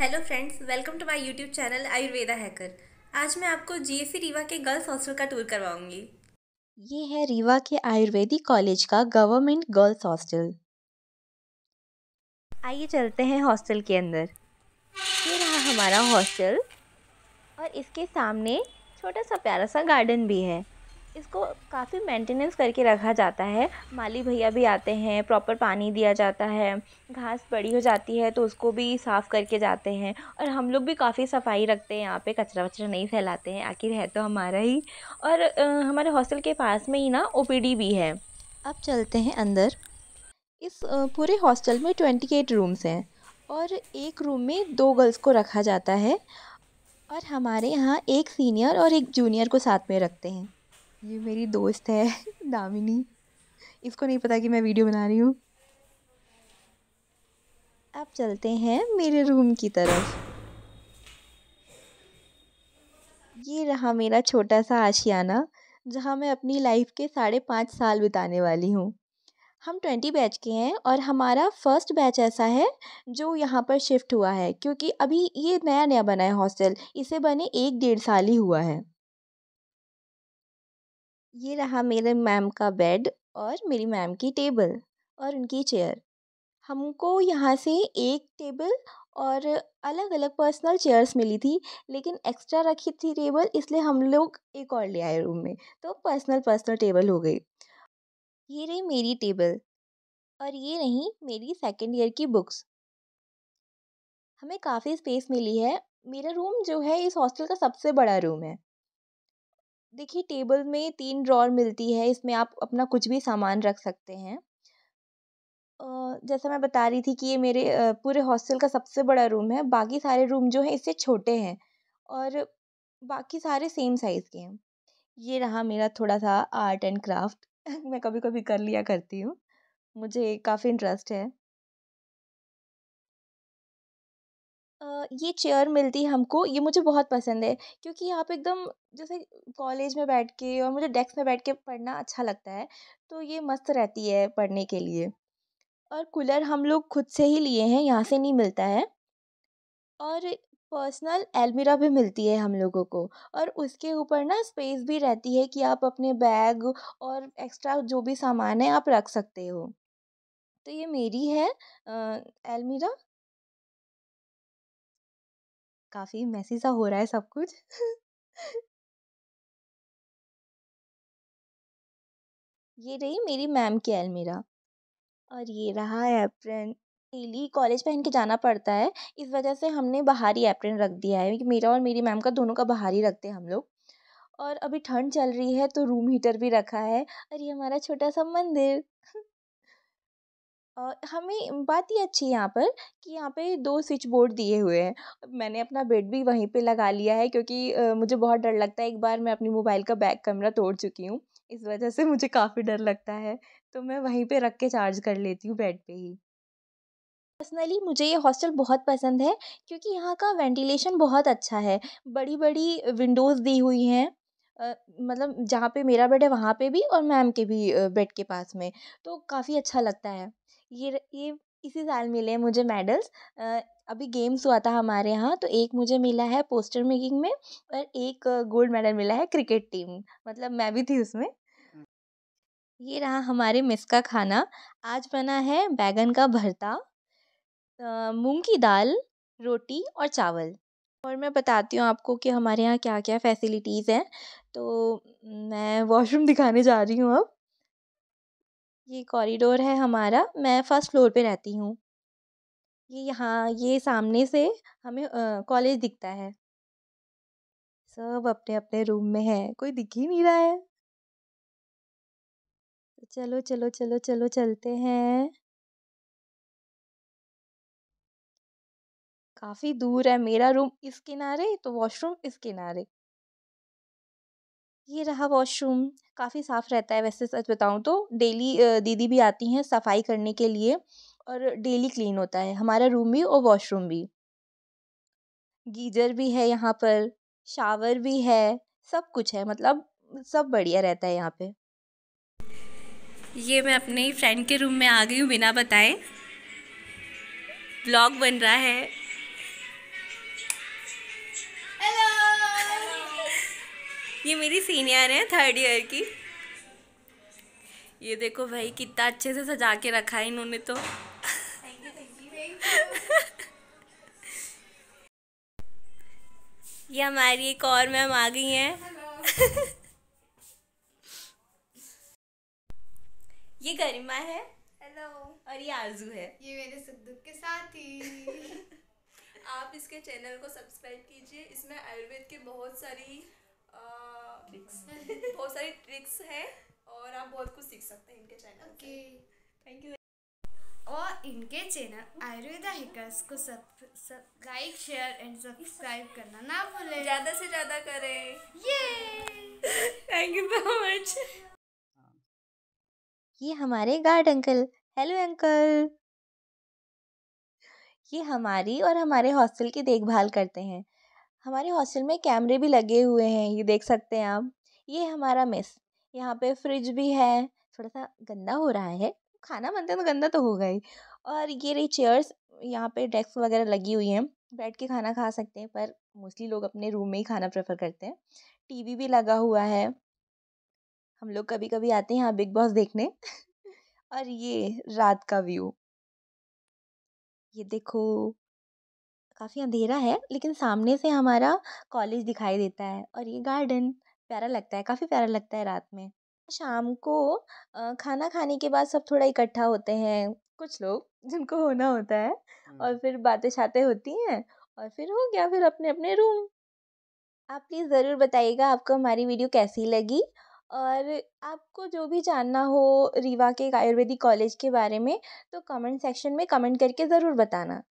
hello friends welcome to my YouTube channel Ayurveda hacker आज मैं आपको जीएससी रीवा के गर्ल्स हॉस्टल का टूर करवाऊंगी ये है रीवा के आयुर्वेदिक कॉलेज का गवर्नमेंट गर्ल्स हॉस्टल आइए चलते हैं हॉस्टल के अंदर ये रहा हमारा हॉस्टल और इसके सामने छोटा सा प्यारा सा गार्डन भी है इसको काफ़ी मेंटेनेंस करके रखा जाता है माली भैया भी आते हैं प्रॉपर पानी दिया जाता है घास बड़ी हो जाती है तो उसको भी साफ़ करके जाते हैं और हम लोग भी काफ़ी सफाई रखते हैं यहाँ पे कचरा वचरा नहीं फैलाते हैं आखिर है तो हमारा ही और आ, हमारे हॉस्टल के पास में ही ना ओ भी है अब चलते हैं अंदर इस पूरे हॉस्टल में ट्वेंटी एट रूम्स हैं और एक रूम में दो गर्ल्स को रखा जाता है और हमारे यहाँ एक सीनियर और एक जूनियर को साथ में रखते हैं ये मेरी दोस्त है दामिनी इसको नहीं पता कि मैं वीडियो बना रही हूँ अब चलते हैं मेरे रूम की तरफ ये रहा मेरा छोटा सा आशियाना जहाँ मैं अपनी लाइफ के साढ़े पाँच साल बिताने वाली हूँ हम ट्वेंटी बैच के हैं और हमारा फर्स्ट बैच ऐसा है जो यहाँ पर शिफ्ट हुआ है क्योंकि अभी ये नया नया बना है हॉस्टल इसे बने एक डेढ़ साल ही हुआ है ये रहा मेरे मैम का बेड और मेरी मैम की टेबल और उनकी चेयर हमको यहाँ से एक टेबल और अलग अलग पर्सनल चेयर्स मिली थी लेकिन एक्स्ट्रा रखी थी टेबल इसलिए हम लोग एक और ले आए रूम में तो पर्सनल पर्सनल टेबल हो गई ये रही मेरी टेबल और ये रही मेरी सेकेंड ईयर की बुक्स हमें काफ़ी स्पेस मिली है मेरा रूम जो है इस हॉस्टल का सबसे बड़ा रूम है देखिए टेबल में तीन ड्रॉर मिलती है इसमें आप अपना कुछ भी सामान रख सकते हैं जैसा मैं बता रही थी कि ये मेरे पूरे हॉस्टल का सबसे बड़ा रूम है बाकी सारे रूम जो हैं इससे छोटे हैं और बाकी सारे सेम साइज़ के हैं ये रहा मेरा थोड़ा सा आर्ट एंड क्राफ्ट मैं कभी कभी कर लिया करती हूँ मुझे काफ़ी इंटरेस्ट है ये चेयर मिलती है हमको ये मुझे बहुत पसंद है क्योंकि आप एकदम जैसे कॉलेज में बैठ के और मुझे डेस्क में बैठ के पढ़ना अच्छा लगता है तो ये मस्त रहती है पढ़ने के लिए और कूलर हम लोग खुद से ही लिए हैं यहाँ से नहीं मिलता है और पर्सनल एलमीरा भी मिलती है हम लोगों को और उसके ऊपर ना स्पेस भी रहती है कि आप अपने बैग और एक्स्ट्रा जो भी सामान है आप रख सकते हो तो ये मेरी है एलमिरा काफ़ी मैसी सा हो रहा है सब कुछ ये रही मेरी मैम की अलमीरा और ये रहा एप्रन डेली कॉलेज पहन के जाना पड़ता है इस वजह से हमने बाहरी एप्रन रख दिया है मेरा और मेरी मैम का दोनों का बाहरी रखते हैं हम लोग और अभी ठंड चल रही है तो रूम हीटर भी रखा है और ये हमारा छोटा सा मंदिर हमें बात ये अच्छी है यहाँ पर कि यहाँ पे दो स्विच बोर्ड दिए हुए हैं मैंने अपना बेड भी वहीं पे लगा लिया है क्योंकि मुझे बहुत डर लगता है एक बार मैं अपनी मोबाइल का बैक कैमरा तोड़ चुकी हूँ इस वजह से मुझे काफ़ी डर लगता है तो मैं वहीं पे रख के चार्ज कर लेती हूँ बेड पे ही पर्सनली मुझे ये हॉस्टल बहुत पसंद है क्योंकि यहाँ का वेंटिलेशन बहुत अच्छा है बड़ी बड़ी विंडोज़ दी हुई हैं Uh, मतलब जहाँ पे मेरा बेड है वहाँ पे भी और मैम के भी बेड के पास में तो काफ़ी अच्छा लगता है ये ये इसी साल मिले हैं मुझे मेडल्स अभी गेम्स हुआ था हमारे यहाँ तो एक मुझे मिला है पोस्टर मेकिंग में और एक गोल्ड मेडल मिला है क्रिकेट टीम मतलब मैं भी थी उसमें ये रहा हमारे मिस का खाना आज बना है बैगन का भरता मूंग की दाल रोटी और चावल और मैं बताती हूँ आपको कि हमारे यहाँ क्या क्या फैसिलिटीज़ हैं तो मैं वॉशरूम दिखाने जा रही हूँ अब ये कॉरिडोर है हमारा मैं फ़र्स्ट फ्लोर पे रहती हूँ ये यहाँ ये सामने से हमें कॉलेज दिखता है सब अपने अपने रूम में है कोई दिख ही नहीं रहा है चलो चलो चलो चलो चलते हैं काफ़ी दूर है मेरा रूम इस किनारे तो वॉशरूम इस किनारे ये रहा वॉशरूम काफ़ी साफ़ रहता है वैसे सच बताऊँ तो डेली दीदी भी आती हैं सफ़ाई करने के लिए और डेली क्लीन होता है हमारा रूम भी और वॉशरूम भी गीजर भी है यहाँ पर शावर भी है सब कुछ है मतलब सब बढ़िया रहता है यहाँ पे ये मैं अपने फ्रेंड के रूम में आ गई हूँ बिना बताए ब्लॉग बन रहा है ये मेरी सीनियर है थर्ड ईयर की ये देखो भाई कितना अच्छे से सजा के रखा है इन्होंने तो ये हमारी एक और मैम आ गई हैं ये गरिमा है हेलो और ये आरजू है ये मेरे सिद्धू के साथ ही आप इसके चैनल को सब्सक्राइब कीजिए इसमें आयुर्वेद के बहुत सारी ट्रिक्स बहुत सारी ट्रिक्स हैं और आप बहुत कुछ सीख सकते हैं इनके चैनल ओके थैंक यू और इनके चैनल आयुर्वेदा हिकर्स को सब सब लाइक शेयर एंड सब्सक्राइब करना ना भूलें ज़्यादा से ज़्यादा करें ये थैंक यू सो मच ये हमारे गार्ड अंकल हेलो अंकल ये हमारी और हमारे हॉस्टल की देखभाल करते हैं हमारे हॉस्टल में कैमरे भी लगे हुए हैं ये देख सकते हैं आप ये हमारा मेस यहाँ पे फ्रिज भी है थोड़ा सा गंदा हो रहा है खाना बनता है तो गंदा तो होगा ही और ये रही चेयर्स यहाँ पे डेस्क वगैरह लगी हुई हैं बैठ के खाना खा सकते हैं पर मोस्टली लोग अपने रूम में ही खाना प्रेफर करते हैं टीवी भी लगा हुआ है हम लोग कभी कभी आते हैं यहाँ बिग बॉस देखने और ये रात का व्यू ये देखो काफ़ी अंधेरा है लेकिन सामने से हमारा कॉलेज दिखाई देता है और ये गार्डन प्यारा लगता है काफ़ी प्यारा लगता है रात में शाम को खाना खाने के बाद सब थोड़ा इकट्ठा होते हैं कुछ लोग जिनको होना होता है और फिर बातें शाते होती हैं और फिर हो गया फिर अपने अपने रूम आप प्लीज़ ज़रूर बताइएगा आपको हमारी वीडियो कैसी लगी और आपको जो भी जानना हो रीवा के आयुर्वेदिक कॉलेज के बारे में तो कमेंट सेक्शन में कमेंट करके ज़रूर बताना